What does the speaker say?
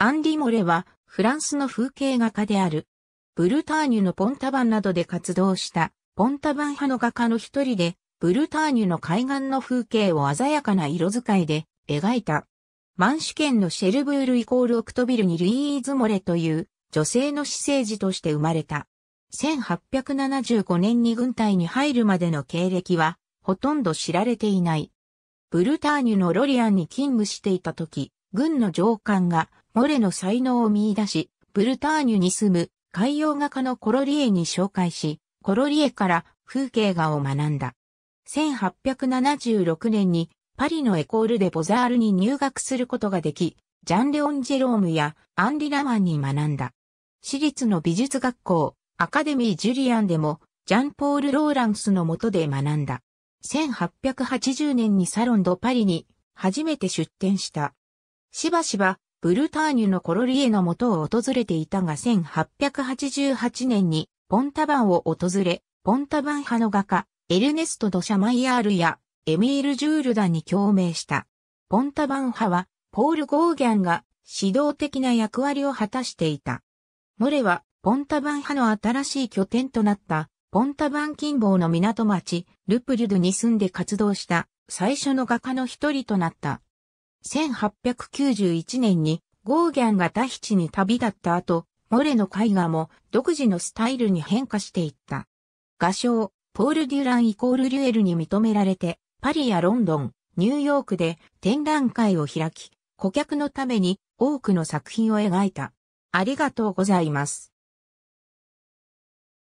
アンディ・モレは、フランスの風景画家である。ブルターニュのポンタバンなどで活動した、ポンタバン派の画家の一人で、ブルターニュの海岸の風景を鮮やかな色使いで描いた。マュ主県のシェルブールイコールオクトビルにルイーズ・モレという女性の私生児として生まれた。1875年に軍隊に入るまでの経歴はほとんど知られていない。ブルターニュのロリアンに勤務していた時、軍の上官がモレの才能を見出し、ブルターニュに住む海洋画家のコロリエに紹介し、コロリエから風景画を学んだ。1876年にパリのエコールでボザールに入学することができ、ジャン・レオン・ジェロームやアンリ・ラマンに学んだ。私立の美術学校、アカデミー・ジュリアンでも、ジャン・ポール・ローランスの下で学んだ。1880年にサロン・ド・パリに初めて出展した。しばしば、ブルターニュのコロリエの元を訪れていたが1888年にポンタバンを訪れ、ポンタバン派の画家、エルネスト・ド・シャマイヤールやエミール・ジュールダに共鳴した。ポンタバン派は、ポール・ゴーギャンが指導的な役割を果たしていた。モレは、ポンタバン派の新しい拠点となった、ポンタバン近傍の港町、ルプルドに住んで活動した、最初の画家の一人となった。1891年にゴーギャンがタヒチに旅立った後、モレの絵画も独自のスタイルに変化していった。画商、ポール・デュランイコール・リュエルに認められて、パリやロンドン、ニューヨークで展覧会を開き、顧客のために多くの作品を描いた。ありがとうございます。